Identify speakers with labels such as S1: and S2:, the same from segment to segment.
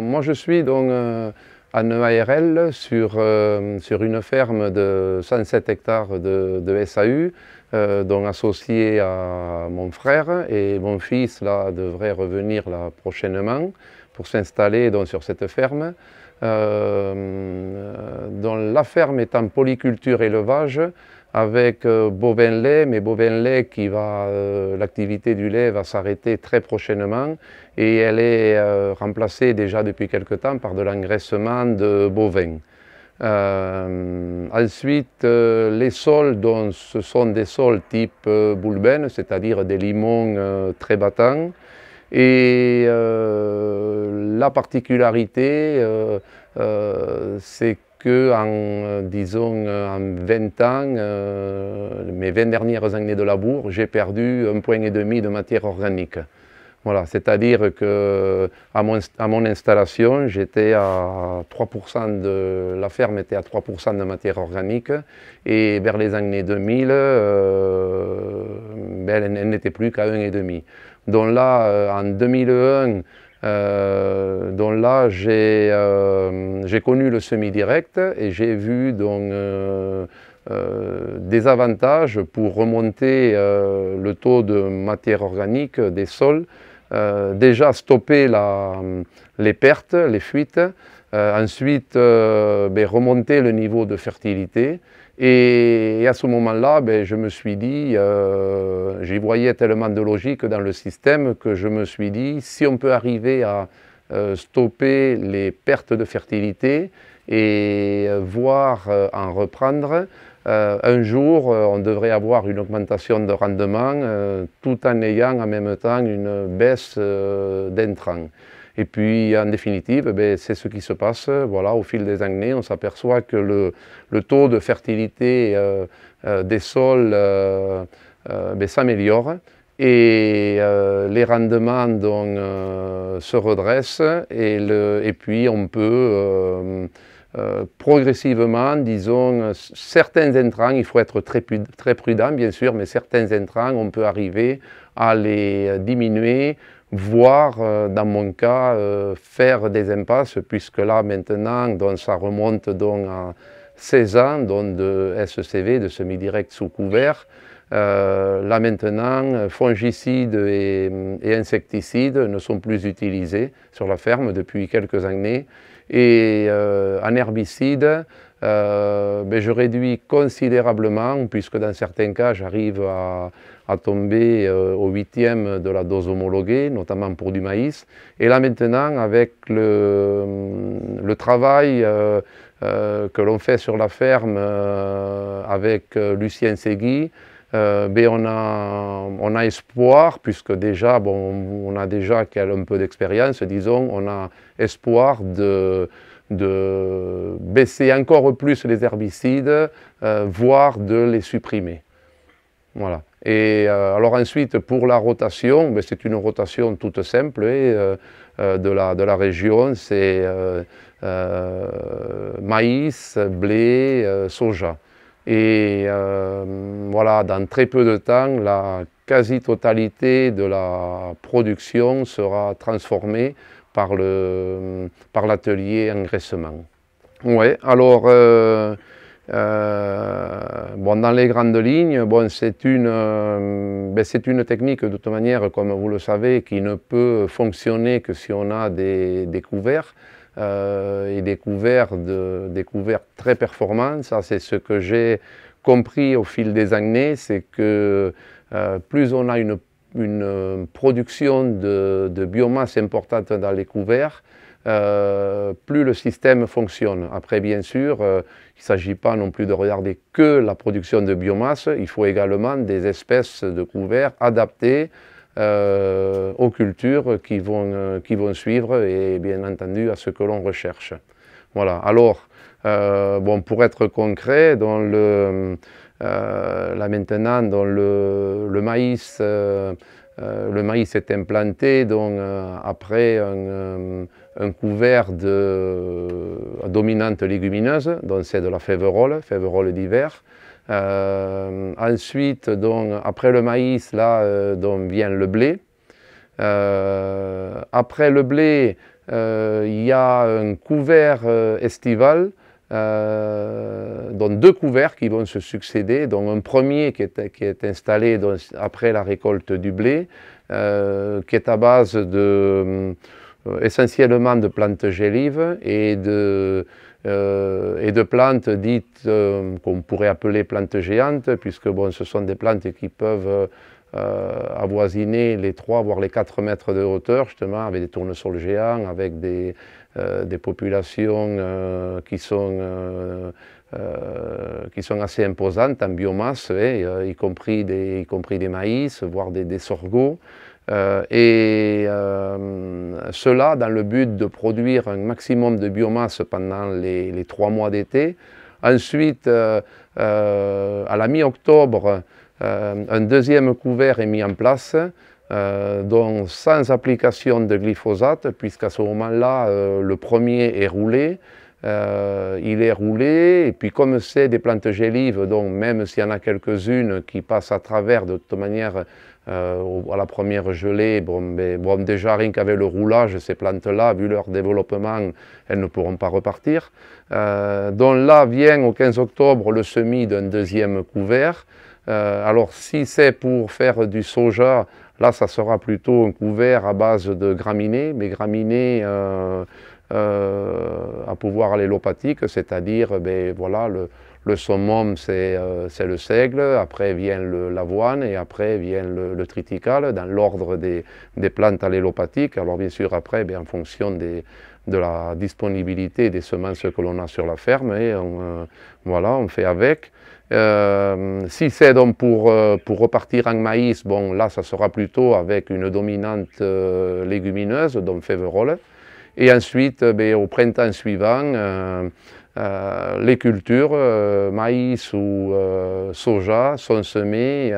S1: moi je suis donc, à euh, en euh, sur, une ferme de 107 hectares de, SAU, euh, associée à mon frère et mon fils là, devrait revenir là, prochainement pour s'installer sur cette ferme. la ferme est en polyculture élevage, avec euh, bovin lait mais bovin lait qui va, euh, l'activité du lait va s'arrêter très prochainement et elle est euh, remplacée déjà depuis quelque temps par de l'engraissement de bovin. ensuite, les sols, dont ce sont des sols type boulben, c'est-à-dire des limons très battants, et la particularité, c'est que, que en, euh, disons, euh, en 20 ans, euh, mes 20 dernières années de labour, j'ai perdu un point et demi de matière organique. Voilà, c'est-à-dire que à mon, installation, j'étais à 3% de la ferme était à 3% de matière organique et vers les années 2000, ben, elle, n'était plus qu'à et demi. Donc là, en 2001, euh, donc là, euh, j'ai connu le semi-direct et j'ai vu donc, euh, des avantages pour remonter le taux de matière organique des sols, déjà stopper les pertes, les fuites, ensuite ben, remonter le niveau de fertilité, et à ce moment-là, ben, je me suis dit, euh, j'y voyais tellement de logique dans le système que je me suis dit, si on peut arriver à euh, stopper les pertes de fertilité et euh, voir en reprendre, un jour, on devrait avoir une augmentation de rendement tout en ayant en même temps une baisse d'intrants. Et puis, en définitive, eh c'est ce qui se passe. au fil des années, on s'aperçoit que le, taux de fertilité euh, euh, des sols euh, ben, s'améliore et les rendements se redressent. Et, puis, on peut... progressivement, disons, certains intrants, il faut être très, prudent bien sûr, mais certains intrants, on peut arriver à les diminuer voire euh, dans mon cas euh, faire des impasses, puisque là maintenant ça remonte donc à 16 ans de SCV, de semi-direct sous couvert. Euh, là maintenant, fongicides et, et, insecticides ne sont plus utilisés sur la ferme depuis quelques années. Et en herbicides, euh, je réduis considérablement, puisque dans certains cas, j'arrive à, tomber euh, au huitième de la dose homologuée, notamment pour du maïs. Et là maintenant, avec le, le travail euh, que l'on fait sur la ferme avec Lucien Segui, ben, on, a, on, a, espoir, puisque déjà, bon, on a déjà un peu d'expérience, disons, on a espoir de, de baisser encore plus les herbicides, euh, voire de les supprimer. Voilà. Et euh, alors ensuite, pour la rotation, ben, c'est une rotation toute simple euh, de, la, de la région, c'est maïs, blé, soja. Et voilà, dans très peu de temps, la quasi-totalité de la production sera transformée par l'atelier par engraissement. Oui, alors, euh, euh, bon, dans les grandes lignes, bon, c'est une, euh, ben, une, technique, de toute manière, comme vous le savez, qui ne peut fonctionner que si on a des, des couverts. et des couverts, de, des couverts très performants, ça c'est ce que j'ai compris au fil des années, c'est que plus on a une une euh, production de, biomasse importante dans les couverts, euh, plus le système fonctionne. Après, bien sûr, euh, il ne s'agit pas non plus de regarder que la production de biomasse, il faut également des espèces de couverts adaptées aux cultures qui vont, qui vont suivre et bien entendu à ce que l'on recherche. Voilà, alors, bon, pour être concret, dans le euh, là maintenant, dans le, maïs... Euh, euh, le maïs est implanté, donc après un, couvert de dominante légumineuse, donc c'est de la féverole, féverole d'hiver. ensuite, donc, après le maïs, là, donc, vient le blé. après le blé, il y a un couvert estival euh, dont deux couverts qui vont se succéder, dont un premier qui est, qui est installé après la récolte du blé, euh, qui est à base de, euh, essentiellement de plantes gélives et de, et de plantes dites qu'on pourrait appeler plantes géantes, puisque bon, ce sont des plantes qui peuvent avoisiner les 3 voire les 4 mètres de hauteur, justement, avec des tournesols géants, avec des, eh, des populations eh, qui sont eh, assez imposantes en biomasse, y, compris des, y compris des maïs, voire des, des sorgho. et euh, cela dans le but de produire un maximum de biomasse pendant les trois mois d'été. Ensuite, euh, euh, à la mi-octobre, un deuxième couvert est mis en place euh, donc sans application de glyphosate, puisqu'à ce moment-là, euh, le premier est roulé. Euh, il est roulé, et puis comme c'est des plantes gélives, donc même s'il y en a quelques-unes qui passent à travers de toute manière à la première gelée, bon, déjà rien qu'avec le roulage, ces plantes-là, vu leur développement, elles ne pourront pas repartir. donc là vient au 15 octobre le semis d'un deuxième couvert. alors si c'est pour faire du soja, Là, ça sera plutôt un couvert à base de graminées, mais graminées euh, euh, à pouvoir allélopathique, c'est-à-dire, ben, voilà, le, le euh, c'est le seigle, après vient l'avoine et après vient le, triticale, dans l'ordre des, plantes allélopathiques. Alors bien sûr, après, ben, en fonction de la disponibilité des semences que l'on a sur la ferme, hein, voilà, on fait avec. Euh, si c'est donc pour, euh, pour, repartir en maïs, bon là ça sera plutôt avec une dominante euh, légumineuse, donc féverole. Et ensuite, ben, au printemps suivant, les cultures, maïs ou soja, sont semées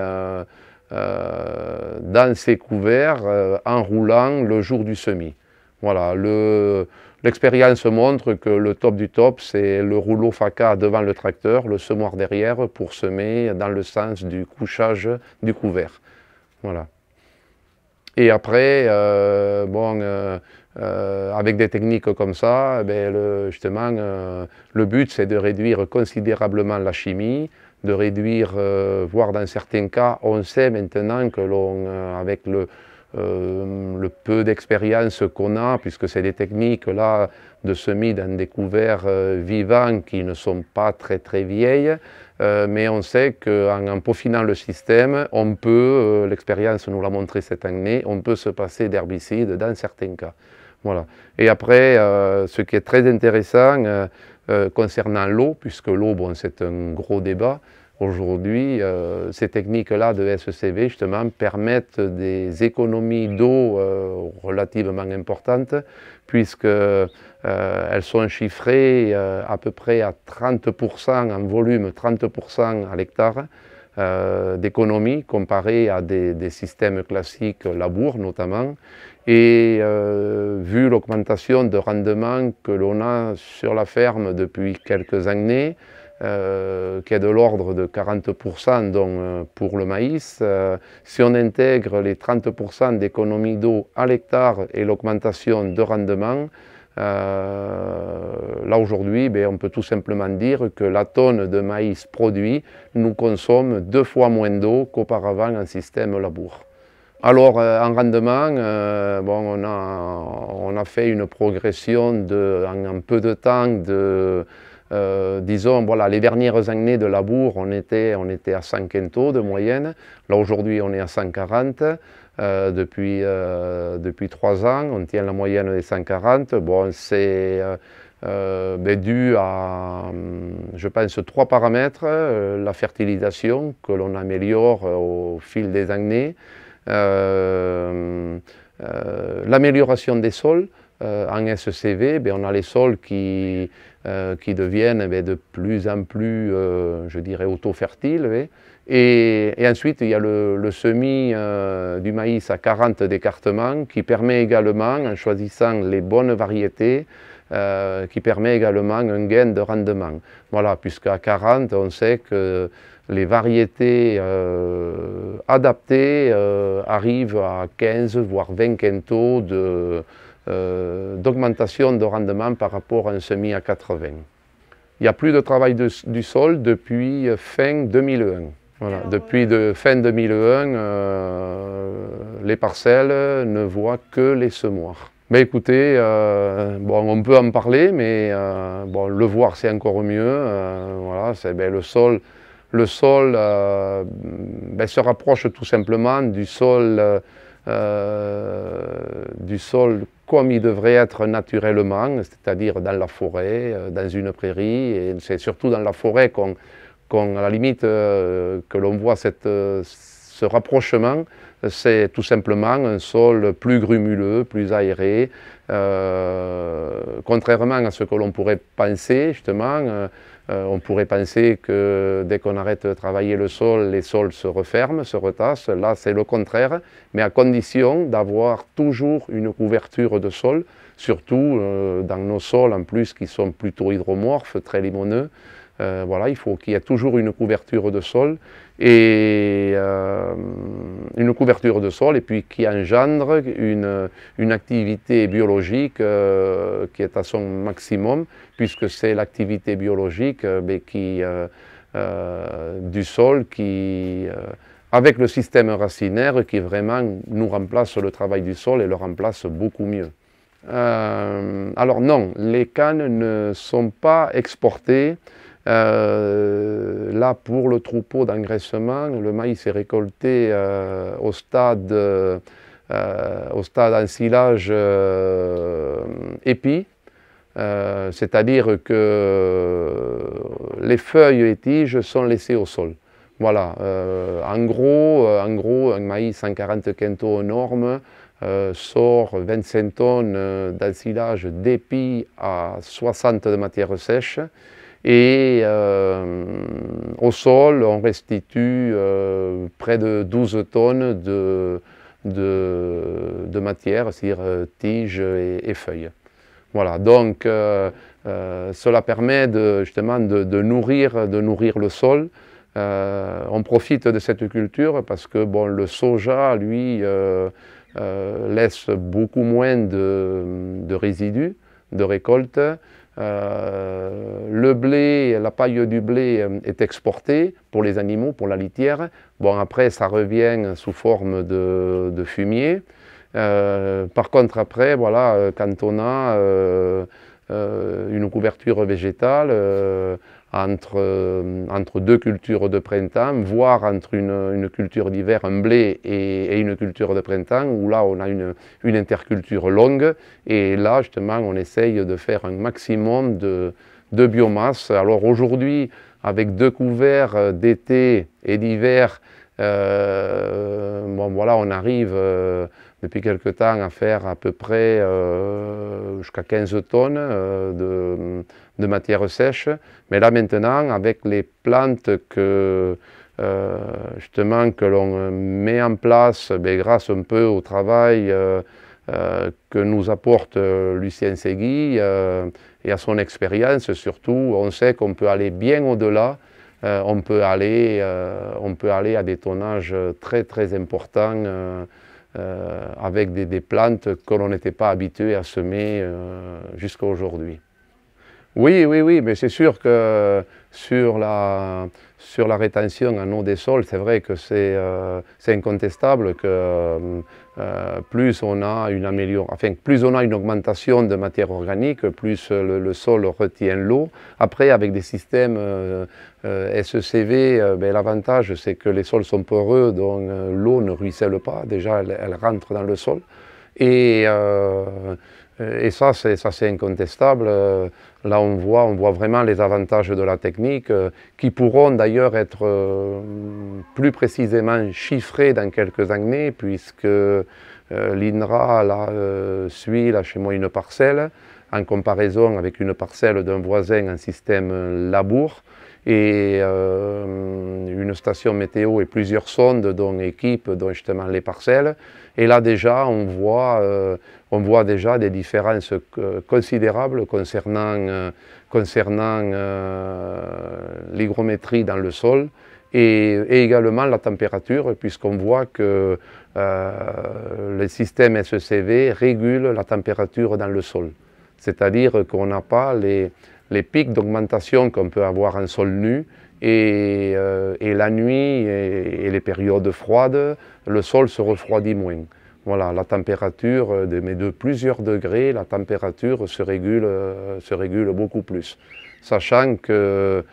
S1: dans ces couverts en roulant le jour du semis. Voilà, le, L'expérience montre que le top du top, c'est le rouleau FACA devant le tracteur, le semoir derrière pour semer dans le sens du couchage du couvert. Voilà. Et après, euh, bon, euh, euh, avec des techniques comme ça, eh ben, justement, le but c'est de réduire considérablement la chimie, de réduire, voire dans certains cas, on sait maintenant que l'on, avec le, euh, le peu d'expérience qu'on a, puisque c'est des techniques là de semis d'un découvert euh, vivant qui ne sont pas très très vieilles, euh, mais on sait qu'en peaufinant le système, on peut, l'expérience nous l'a montré cette année, on peut se passer d'herbicides dans certains cas. Voilà. Et après, ce qui est très intéressant concernant l'eau, puisque l'eau, c'est un gros débat, Aujourd'hui, euh, ces techniques-là de SCV justement, permettent des économies d'eau euh, relativement importantes, puisqu'elles euh, elles sont chiffrées à peu près à 30% en volume, 30% à l'hectare d'économies comparées à des, des, systèmes classiques labour notamment. Et vu l'augmentation de rendement que l'on a sur la ferme depuis quelques années, euh, qui est de l'ordre de 40% donc, euh, pour le maïs. Euh, si on intègre les 30% d'économie d'eau à l'hectare et l'augmentation de rendement, là aujourd'hui, ben, on peut tout simplement dire que la tonne de maïs produit nous consomme deux fois moins d'eau qu'auparavant en système labour. Alors en rendement, bon, on, a, on, a, fait une progression de, en peu de temps de euh, disons, voilà, les dernières années de labour, on était, on était à 100 quintaux de moyenne. Là, aujourd'hui, on est à 140. Euh, euh, depuis, trois ans, on tient la moyenne des 140. c'est ben, dû à, hum, je pense, trois paramètres. la fertilisation, que l'on améliore au fil des années. L'amélioration des sols, euh, en SCV, ben, on a les sols qui, euh, qui deviennent ben, de plus en plus, euh, je dirais, auto-fertiles. Et, ensuite, il y a le, semis du maïs à 40 d'écartement qui permet également, en choisissant les bonnes variétés, qui permet également un gain de rendement. Voilà, puisqu'à 40, on sait que les variétés adaptées arrivent à 15, voire 20 quintaux de, euh, d'augmentation de rendement par rapport à un semis à 80. Il n'y a plus de travail du sol depuis euh, fin 2001. Ah depuis fin 2001, euh, les parcelles ne voient que les semoirs. Mais écoutez, bon, on peut en parler, mais le voir c'est encore mieux. voilà, ben, le sol, le sol ben, se rapproche tout simplement du sol, du sol comme il devrait être naturellement, c'est-à-dire dans la forêt, euh, dans une prairie, et c'est surtout dans la forêt qu'on, à la limite, euh, que l'on voit cette, euh, ce rapprochement, c'est tout simplement un sol plus grumuleux, plus aéré, contrairement à ce que l'on pourrait penser, justement, euh, on pourrait penser que dès qu'on arrête de travailler le sol, les sols se referment, se retassent. Là, c'est le contraire, mais à condition d'avoir toujours une couverture de sol, surtout euh, dans nos sols en plus qui sont plutôt hydromorphes, très limoneux. Euh, voilà, il faut qu'il y ait toujours une couverture de sol et euh, une couverture de sol et puis qui engendre une, activité biologique euh, qui est à son maximum puisque c'est l'activité biologique euh, ben, du sol qui, avec le système racinaire qui vraiment nous remplace le travail du sol et le remplace beaucoup mieux. alors non, les cannes ne sont pas exportées euh, là, pour le troupeau d'engraissement, le maïs est récolté euh, au stade, euh, au stade euh, épi, c'est-à-dire que les feuilles et tiges sont laissées au sol. Voilà, en, gros, en gros, un maïs 140 quintaux norme sort 25 tonnes d'ensilage d'épi à 60 de matière sèche. Et euh, au sol, on restitue euh, près de 12 tonnes de, de, matière, c'est-à-dire euh, tiges et, feuilles. Voilà, donc cela permet justement de, nourrir, de nourrir le sol, on profite de cette culture parce que le soja, lui, laisse beaucoup moins de, de résidus de récolte euh, le blé, la paille du blé euh, est exportée pour les animaux, pour la litière. Bon, après, ça revient sous forme de, fumier. Euh, par contre, après, voilà, quand on a une couverture végétale, entre, euh, entre deux cultures de printemps, voire entre une, culture d'hiver, un blé, et, une culture de printemps, où là on a une, interculture longue, et là justement on essaye de faire un maximum de, de biomasse. Alors aujourd'hui, avec deux couverts euh, d'été et d'hiver, euh, voilà, on arrive depuis quelque temps à faire à peu près jusqu'à 15 tonnes de de matière sèche, Mais là maintenant, avec les plantes que euh, justement que l'on met en place ben, grâce un peu au travail euh, euh, que nous apporte Lucien Segui et à son expérience surtout, on sait qu'on peut aller bien au-delà, on, peut aller, on peut aller à des tonnages très très importants avec des, des, plantes que l'on n'était pas habitué à semer jusqu'à aujourd'hui. Oui, oui, oui, mais c'est sûr que sur la, sur la rétention en eau des sols, c'est vrai que c'est euh, incontestable que euh, euh, plus on a une amélioration, enfin, plus on a une augmentation de matière organique, plus le, sol retient l'eau. Après, avec des systèmes SECV, ben, l'avantage c'est que les sols sont poreux, donc l'eau ne ruisselle pas. Déjà, elle, elle, rentre dans le sol. Et euh, et ça, c'est incontestable. Euh, là, on voit, on voit vraiment les avantages de la technique, euh, qui pourront d'ailleurs être plus précisément chiffrés dans quelques années, puisque l'INRA suit là, chez moi une parcelle, en comparaison avec une parcelle d'un voisin en système labour et une station météo et plusieurs sondes dont équipe, dont justement les parcelles. Et là déjà, on voit, euh, déjà des différences euh, considérables concernant, euh, l'hygrométrie dans le sol et, également la température, puisqu'on voit que le système SECV régule la température dans le sol. C'est-à-dire qu'on n'a pas les pics d'augmentation qu'on peut avoir en sol nu, euh, et, la nuit et, les périodes froides, le sol se refroidit moins. Voilà, la température, euh, de, de plusieurs degrés, la température se régule, euh, se régule beaucoup plus. Sachant qu'un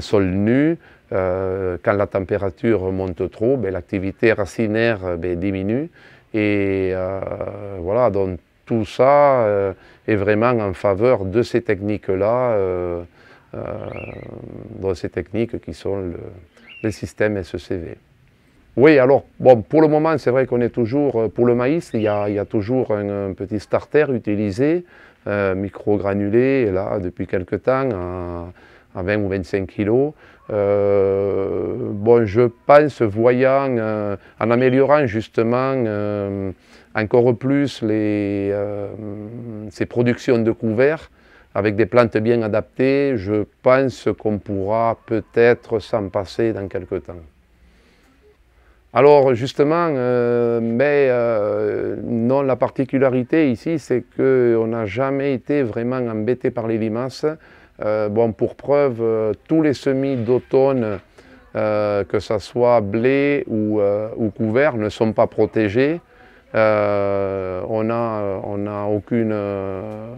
S1: sol nu, quand la température monte trop, ben, l'activité racinaire ben, diminue. Et voilà, donc tout ça est vraiment en faveur de ces techniques-là euh, dans ces techniques qui sont le, les systèmes SECV. Oui, alors, bon, pour le moment, c'est vrai qu'on est toujours, euh, pour le maïs, il y a, toujours un, petit starter utilisé, euh, micro-granulé, là, depuis quelques temps, à, 20 ou 25 kilos. Euh, bon, je pense, voyant, en améliorant justement encore plus les, ces productions de couverts, avec des plantes bien adaptées, je pense qu'on pourra peut-être s'en passer dans quelques temps. Alors justement, euh, mais euh, non, la particularité ici, c'est qu'on n'a jamais été vraiment embêté par les limaces. Euh, bon, pour preuve, tous les semis d'automne, que ce soit blé ou, ou couvert, ne sont pas protégés. Euh, on n'a on a aucune, euh,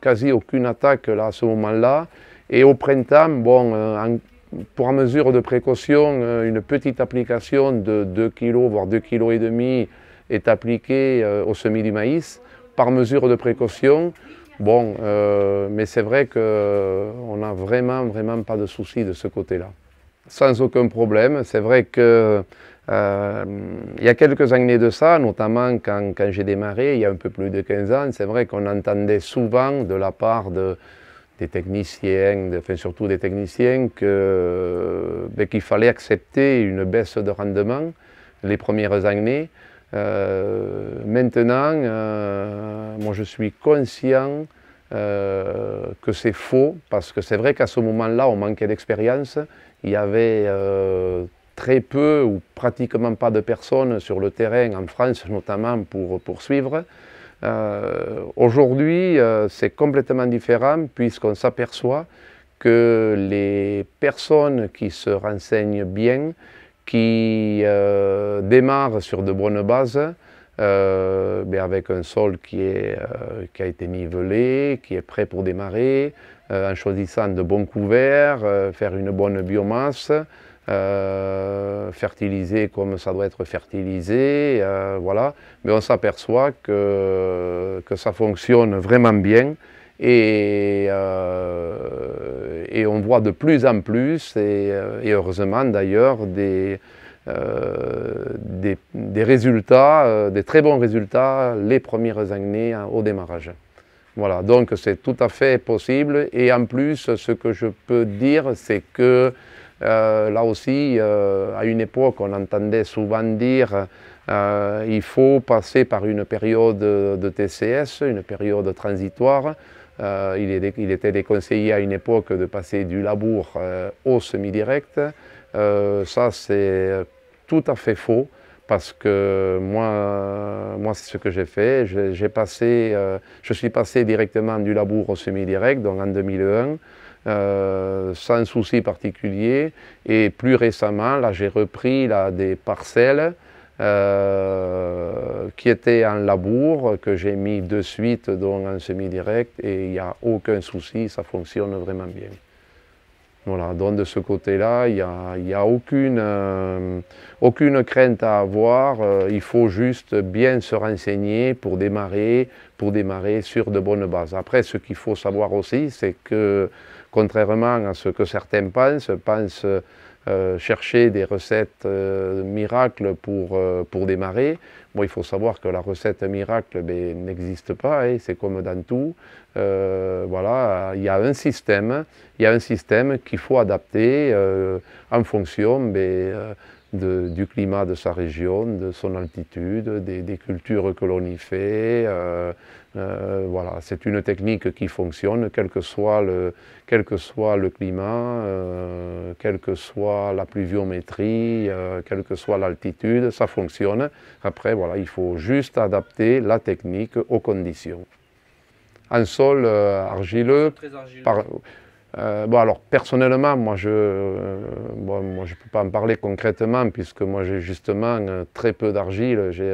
S1: quasi aucune attaque là, à ce moment-là. Et au printemps, bon, euh, en, pour mesure de précaution, une petite application de 2 kg, voire 2,5 kg est appliquée au semis du maïs, par mesure de précaution. Bon, mais c'est vrai qu'on n'a vraiment, vraiment pas de souci de ce côté-là. Sans aucun problème, c'est vrai que euh, il y a quelques années de ça, notamment quand, j'ai démarré, il y a un peu plus de 15 ans, c'est vrai qu'on entendait souvent de la part des techniciens, surtout des techniciens, ben, qu'il fallait accepter une baisse de rendement les premières années. Euh, maintenant, euh, moi je suis conscient que c'est faux, parce que c'est vrai qu'à ce moment-là, on manquait d'expérience. Il y avait très peu ou pratiquement pas de personnes sur le terrain, en France notamment, pour poursuivre. Euh, aujourd'hui, euh, c'est complètement différent puisqu'on s'aperçoit que les personnes qui se renseignent bien, qui euh, démarrent sur de bonnes bases, ben avec un sol qui a été nivelé, qui est prêt pour démarrer, en choisissant de bons couverts, faire une bonne biomasse, euh, fertilisé comme ça doit être fertilisé, euh, voilà. Mais on s'aperçoit que, que ça fonctionne vraiment bien et, euh, et on voit de plus en plus, et, heureusement d'ailleurs, des, des, des, résultats, des très bons résultats les premières années hein, au démarrage. Voilà, donc c'est tout à fait possible et en plus ce que je peux dire c'est que euh, là aussi, euh, à une époque, on entendait souvent dire euh, il faut passer par une période de TCS, une période transitoire. Euh, il, était déconseillé à une époque de passer du labour au semi-direct. ça, c'est tout à fait faux parce que moi, c'est ce que j'ai fait. J'ai passé, je suis passé directement du labour au semi-direct, donc en 2001. Euh, sans souci particulier. Et plus récemment, là, j'ai repris là, des parcelles euh, qui étaient en labour, que j'ai mis de suite donc, en semi-direct et il n'y a aucun souci, ça fonctionne vraiment bien. Voilà, donc de ce côté-là, il n'y a, y a aucune, euh, aucune, crainte à avoir. il faut juste bien se renseigner pour démarrer, pour démarrer sur de bonnes bases. Après, ce qu'il faut savoir aussi, c'est que contrairement à ce que certains pensent, pensent euh, chercher des recettes euh, miracles pour, euh, pour démarrer. Bon, il faut savoir que la recette miracle ben, n'existe pas, c'est comme dans tout. voilà, il y a un système, il y a un système qu'il faut adapter en fonction ben, du climat de sa région, de son altitude, des, cultures que l'on y fait. voilà, c'est une technique qui fonctionne, quel que soit le, quel que soit le climat, euh, quelle que soit la pluviométrie, euh, quelle que soit l'altitude, ça fonctionne. Après, voilà, il faut juste adapter la technique aux conditions. Un sol euh, argileux, Très argileux. Euh, bon, alors personnellement, moi je euh, ne peux pas en parler concrètement puisque moi j'ai justement euh, très peu d'argile, j'ai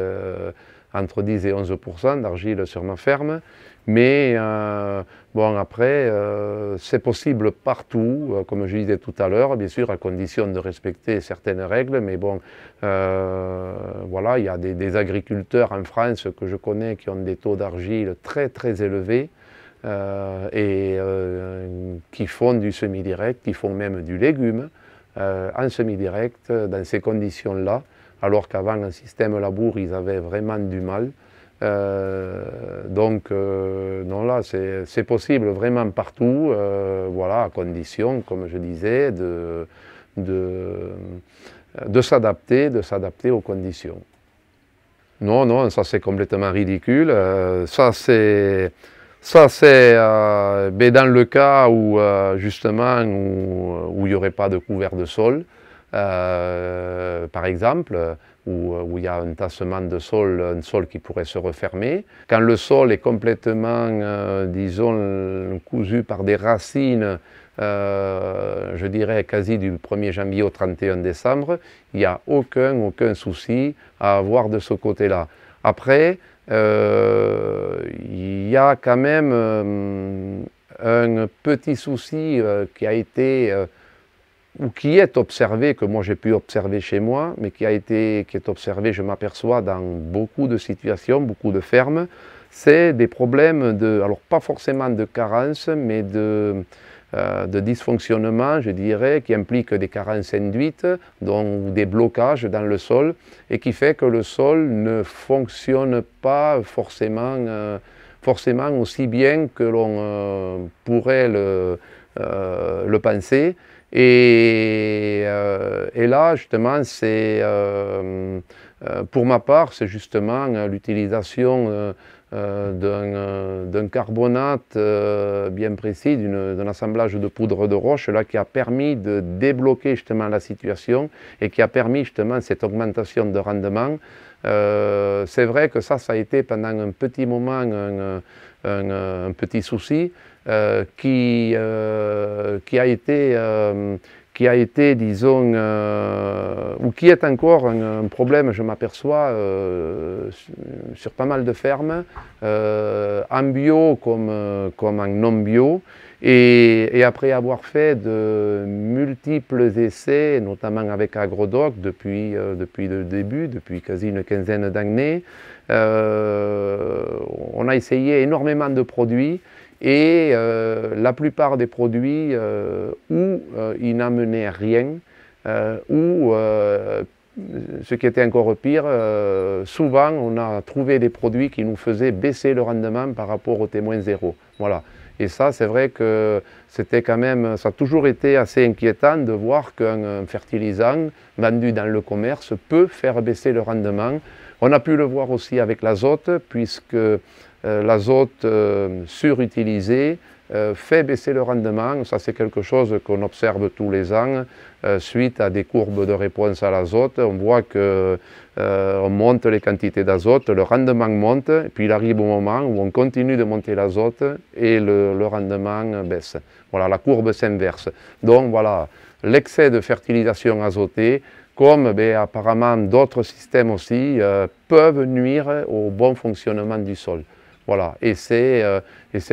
S1: entre 10 et 11 d'argile sur ma ferme. Mais bon, après, c'est possible partout, comme je disais tout à l'heure, bien sûr, à condition de respecter certaines règles. Mais bon, voilà, il y a des, des agriculteurs en France que je connais qui ont des taux d'argile très très élevés. Euh, et euh, qui font du semi-direct, qui font même du légume euh, en semi-direct dans ces conditions-là, alors qu'avant en système labour ils avaient vraiment du mal. donc, non, là, c'est possible vraiment partout, voilà, à condition, comme je disais, de, de, de s'adapter, de s'adapter aux conditions. Non, non, ça c'est complètement ridicule. ça c'est ça, c'est euh, ben, dans le cas où, euh, justement, où, il n'y aurait pas de couvert de sol, euh, par exemple, où, où, il y a un tassement de sol, un sol qui pourrait se refermer. Quand le sol est complètement, disons, cousu par des racines, je dirais quasi du 1er janvier au 31 décembre, il n'y a aucun, aucun souci à avoir de ce côté-là. Après, euh, il y a quand même euh, un petit souci euh, qui a été ou qui est observé, que moi j'ai pu observer chez moi, mais qui a été, qui est observé, je m'aperçois, dans beaucoup de situations, beaucoup de fermes, c'est des problèmes de, alors pas forcément de carence, mais de, euh, de dysfonctionnement, je dirais, qui implique des carences induites donc, des blocages dans le sol et qui fait que le sol ne fonctionne pas forcément, euh, forcément aussi bien que l'on euh, pourrait le, penser. Et, et là, justement, c'est, pour ma part, c'est justement l'utilisation euh, euh, d'un carbonate euh, bien précis, d'un assemblage de poudre de roche là, qui a permis de débloquer justement la situation et qui a permis justement cette augmentation de rendement. c'est vrai que ça, ça a été pendant un petit moment un, petit souci qui, qui a été qui a été, disons, euh, ou qui est encore un, problème, je m'aperçois, euh, sur, pas mal de fermes, euh, en bio comme, en non-bio. Et, après avoir fait de multiples essais, notamment avec Agrodoc depuis, depuis le début, depuis quasi une quinzaine d'années, on a essayé énormément de produits. Et euh, la plupart des produits, euh, où euh, ils n'amenaient rien, euh, ou ce qui était encore pire, souvent on a trouvé des produits qui nous faisaient baisser le rendement par rapport au témoin zéro. Voilà. Et ça, c'est vrai que c'était quand même, ça a toujours été assez inquiétant de voir qu'un fertilisant vendu dans le commerce peut faire baisser le rendement. On a pu le voir aussi avec l'azote, puisque euh, l'azote euh, surutilisé euh, fait baisser le rendement. Ça, c'est quelque chose qu'on observe tous les ans suite à des courbes de réponse à l'azote. On voit qu'on monte les quantités d'azote, le rendement monte, puis il arrive au moment où on continue de monter l'azote et le, rendement baisse. Voilà, la courbe s'inverse. Donc voilà, l'excès de fertilisation azotée, comme ben, apparemment d'autres systèmes aussi, peuvent nuire au bon fonctionnement du sol. Voilà. Et c'est euh,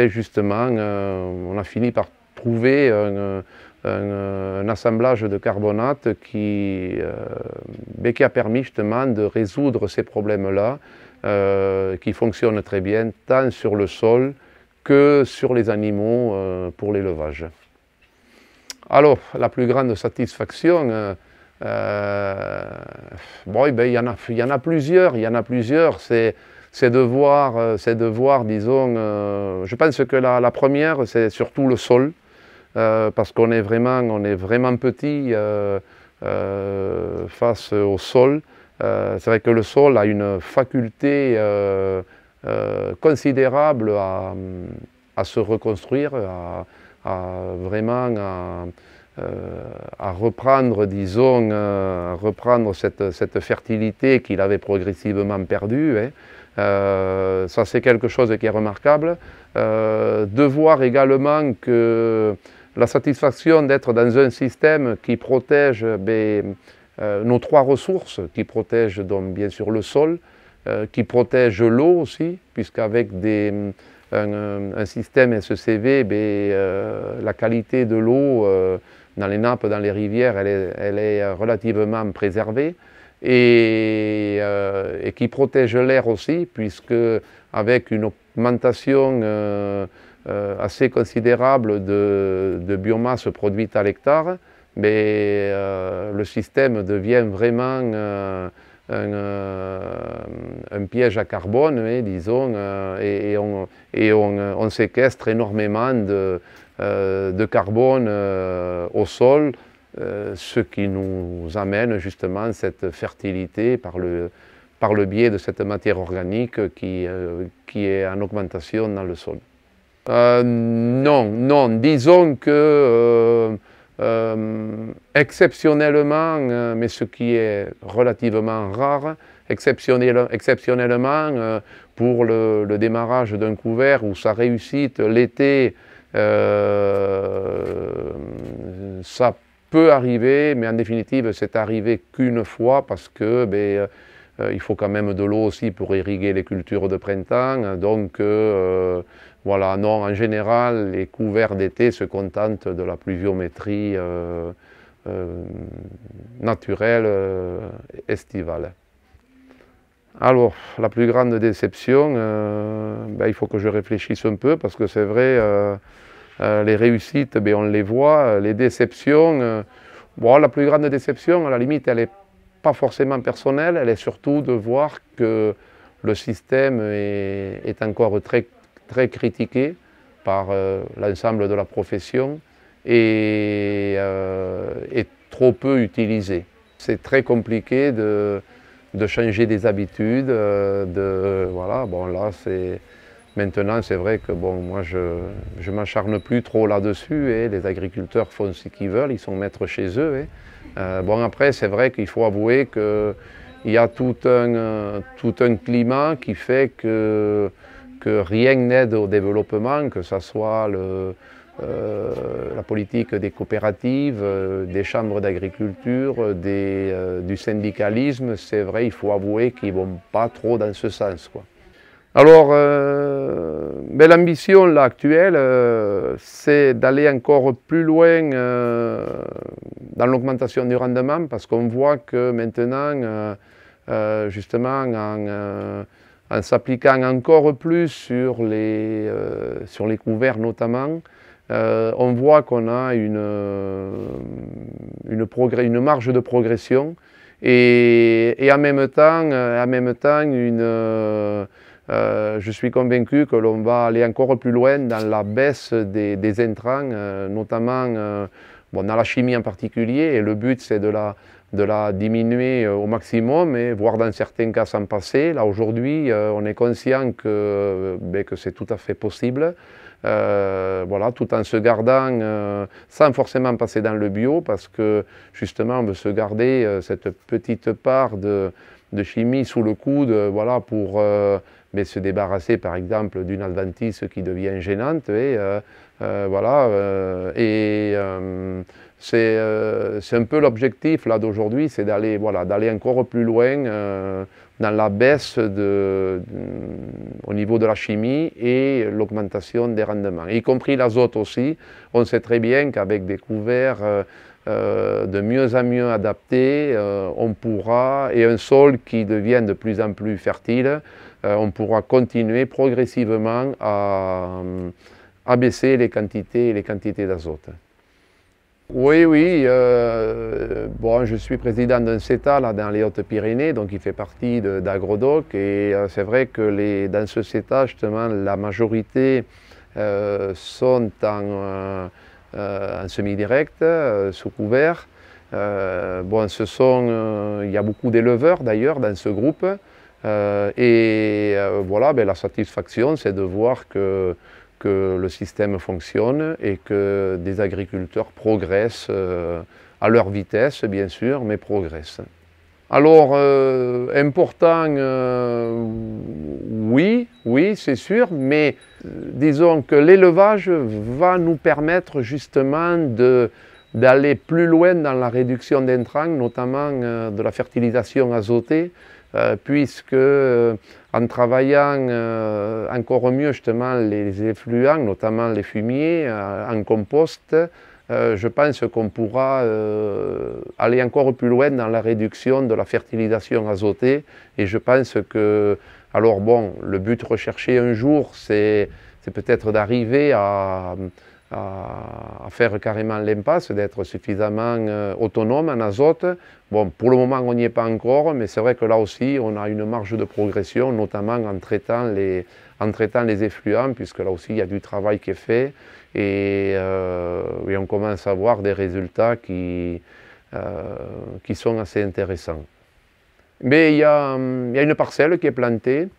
S1: justement, euh, on a fini par trouver un, assemblage de carbonate qui, euh, qui a permis justement de résoudre ces problèmes-là, qui fonctionnent très bien tant sur le sol que sur les animaux pour l'élevage. Alors, la plus grande satisfaction, eh ben, il, y en a, il y en a plusieurs, il y en a plusieurs, c'est euh, c'est de voir, disons, euh, je pense que la, première, c'est surtout le sol, euh, parce qu'on est vraiment, on est vraiment petit face au sol. c'est vrai que le sol a une faculté considérable à, se reconstruire, à, vraiment à, reprendre, disons, reprendre cette, fertilité qu'il avait progressivement perdue. Hein. Euh, ça, c'est quelque chose qui est remarquable. Euh, de voir également que la satisfaction d'être dans un système qui protège ben, euh, nos trois ressources, qui protège bien sûr le sol, qui protège l'eau aussi, puisqu'avec un, système SCV, e ben, la qualité de l'eau dans les nappes, dans les rivières, elle est relativement préservée. Euh, et, qui protège l'air aussi, puisque avec une augmentation euh, euh, assez considérable de, biomasse produite à l'hectare, mais le système devient vraiment un, piège à carbone, hein, disons, et, on, séquestre énormément de carbone au sol euh, ce qui nous amène justement cette fertilité par le, par le biais de cette matière organique qui, euh, qui est en augmentation dans le sol. Euh, non, non, disons que exceptionnellement, mais ce qui est relativement rare, exceptionnel, exceptionnellement pour le, démarrage d'un couvert où sa réussite l'été, ça peut arriver, mais en définitive, c'est arrivé qu'une fois parce que ben, euh, il faut quand même de l'eau aussi pour irriguer les cultures de printemps. Donc, euh, voilà, non, en général, les couverts d'été se contentent de la pluviométrie euh, naturelle estivale. Alors, la plus grande déception, ben, il faut que je réfléchisse un peu parce que c'est vrai euh, les réussites, ben, on les voit. Euh, les déceptions, euh, la plus grande déception, à la limite, elle n'est pas forcément personnelle, elle est surtout de voir que le système est, encore très, très critiqué par l'ensemble de la profession et est trop peu utilisé. C'est très compliqué de, de changer des habitudes, de, voilà, bon là c'est Maintenant, c'est vrai que bon, moi, je ne m'acharne plus trop là-dessus. Et hein. les agriculteurs font ce qu'ils veulent, ils sont maîtres chez eux. Hein. Euh, bon, après, c'est vrai qu'il faut avouer qu'il y a tout un, tout un climat qui fait que, que rien n'aide au développement, que ce soit euh, la politique des coopératives, euh, des chambres d'agriculture, du syndicalisme. C'est vrai, il faut avouer qu'ils ne vont pas trop dans ce sens. Quoi. Alors, euh, mais l'ambition là, actuelle, euh, c'est d'aller encore plus loin euh, dans l'augmentation du rendement parce qu'on voit que maintenant, justement, en, s'appliquant encore plus sur les, sur les couverts notamment, on voit qu'on a une, une, marge de progression et, en même temps, en même temps une euh, je suis convaincu que l'on va aller encore plus loin dans la baisse des, intrants, euh, notamment euh, dans la chimie en particulier. Et le but, c'est de la, de la diminuer au maximum, et voire dans certains cas s'en passer. Là, aujourd'hui, on est conscient que, ben, que c'est tout à fait possible. voilà, tout en se gardant, sans forcément passer dans le bio, parce que justement, on veut se garder cette petite part de, de, chimie sous le coude, voilà, pour mais se débarrasser par exemple d'une adventice qui devient gênante. Et, euh, euh, voilà, euh, et c'est un peu l'objectif là d'aujourd'hui, c'est d'aller encore plus loin dans la baisse au niveau de la chimie et l'augmentation des rendements, y compris l'azote aussi. On sait très bien qu'avec des couverts de mieux en mieux adaptés, on pourra, et un sol qui devient de plus en plus fertile, euh, on pourra continuer progressivement à, euh, abaisser les quantités, les quantités d'azote. Oui, oui. Euh, bon, je suis président d'un CETA là, dans les Hautes-Pyrénées, donc il fait partie d'Agrodoc. Et c'est vrai que dans ce CETA, justement, la majorité sont en, semi-direct, sous couvert. bon, ce sont, il y a beaucoup d'éleveurs d'ailleurs dans ce groupe. Euh, et euh, voilà, ben, la satisfaction, c'est de voir que, le système fonctionne et que des agriculteurs progressent euh, à leur vitesse, bien sûr, mais progressent. Alors, important, oui, oui, c'est sûr, mais disons que l'élevage va nous permettre justement d'aller plus loin dans la réduction d'intrants, notamment de la fertilisation azotée, euh, puisque euh, en travaillant euh, encore mieux justement les effluents, notamment les fumiers, en compost, je pense qu'on pourra aller encore plus loin dans la réduction de la fertilisation azotée. Et je pense que, alors bon, le but recherché un jour, c'est peut-être d'arriver à, à, faire carrément l'impasse, d'être suffisamment euh, autonome en azote. Bon, pour le moment, on n'y est pas encore, mais c'est vrai que là aussi, on a une marge de progression, notamment en traitant les, effluents, puisque là aussi, il y a du travail qui est fait et, euh, on commence à voir des résultats euh, qui, sont assez intéressants. Mais il y a une parcelle qui est plantée,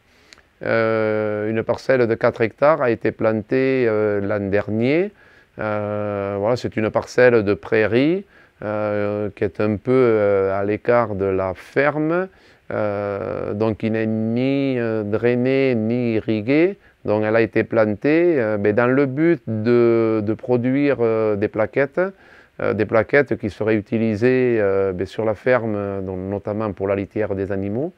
S1: euh, une parcelle de 4 hectares a été plantée euh, l'an dernier. Euh, voilà, c'est une parcelle de prairie qui est un peu à l'écart de la ferme. donc qui n'est ni drainée ni irriguée. Donc elle a été plantée mais dans le but de, produire des plaquettes, des plaquettes qui seraient utilisées ben, sur la ferme, notamment pour la litière des animaux.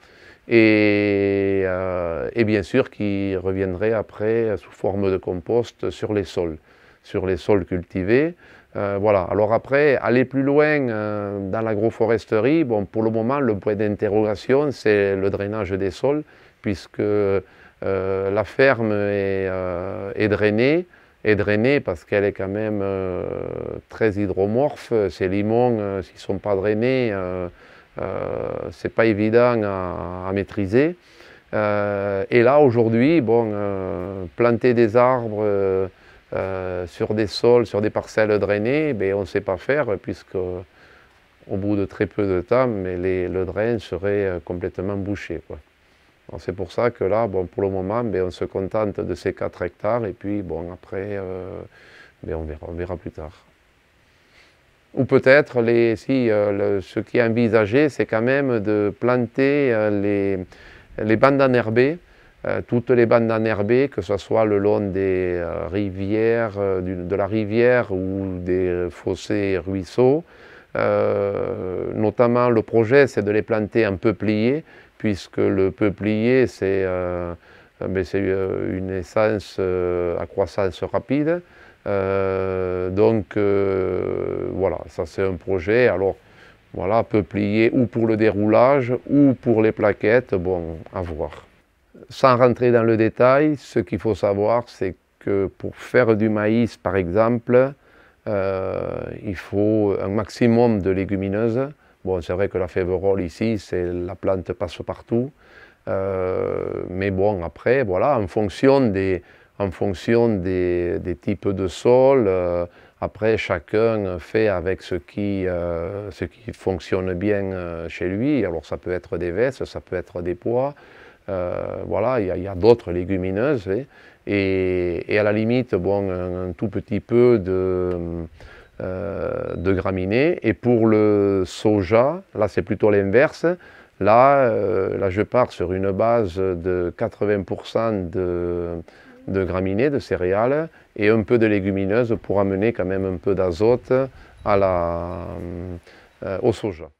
S1: Euh, et, bien sûr qui reviendrait après sous forme de compost sur les sols, sur les sols cultivés. Euh, voilà. Alors après, aller plus loin euh, dans l'agroforesterie, pour le moment, le point d'interrogation, c'est le drainage des sols, puisque la ferme est, drainée, est drainée parce qu'elle est quand même très hydromorphe. Ces limons, s'ils ne sont pas drainés, euh, c'est pas évident à, maîtriser. Euh, et là, aujourd'hui, bon, euh, planter des arbres sur des sols, sur des parcelles drainées, ben, on ne sait pas faire puisque au bout de très peu de temps, mais le drain serait complètement bouché. C'est pour ça que là, pour le moment, ben, on se contente de ces 4 hectares et puis bon, après, ben, on verra plus tard. Ou peut-être, euh, ce qui est envisagé, c'est quand même de planter euh, les, bandes enherbées, euh, toutes les bandes enherbées, que ce soit le long des rivières, de la rivière ou des fossés ruisseaux. notamment, le projet, c'est de les planter en peuplier, puisque le peuplier, c'est ben, une essence à croissance rapide. Euh, donc euh, voilà, ça c'est un projet. Alors voilà, peuplier ou pour le déroulage ou pour les plaquettes, bon, à voir. Sans rentrer dans le détail, ce qu'il faut savoir, c'est que pour faire du maïs, par exemple, euh, il faut un maximum de légumineuses. Bon, c'est vrai que la févrole ici, c'est la plante passe partout. mais bon, après, voilà, en fonction des, en fonction des, types de sol. Euh, après, chacun fait avec ce qui, euh, ce qui fonctionne bien euh, chez lui. Alors ça peut être des vestes, ça peut être des pois. voilà, il y a, d'autres légumineuses. Hein. Et, à la limite, bon, un, tout petit peu de... de graminées. Et pour le soja, là c'est plutôt l'inverse. Là, là, je pars sur une base de 80% de, de graminées, de céréales et un peu de légumineuses pour amener quand même un peu d'azote à euh, au soja.